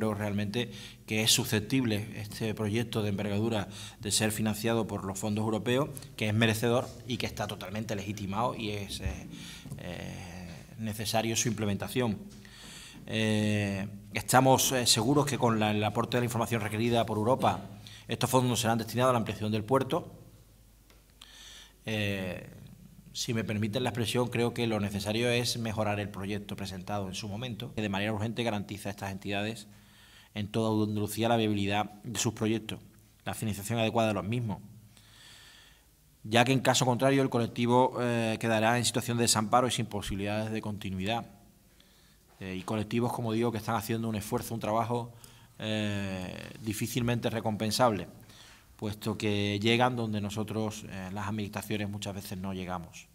Creo realmente que es susceptible este proyecto de envergadura de ser financiado por los fondos europeos, que es merecedor y que está totalmente legitimado y es eh, eh, necesario su implementación. Eh, estamos seguros que con el aporte de la información requerida por Europa, estos fondos serán destinados a la ampliación del puerto. si me permiten la expresión, creo que lo necesario es mejorar el proyecto presentado en su momento, que de manera urgente garantiza a estas entidades en toda Andalucía la viabilidad de sus proyectos, la financiación adecuada de los mismos, ya que en caso contrario el colectivo eh, quedará en situación de desamparo y sin posibilidades de continuidad. Eh, y colectivos, como digo, que están haciendo un esfuerzo, un trabajo eh, difícilmente recompensable, puesto que llegan donde nosotros, las administraciones, muchas veces no llegamos.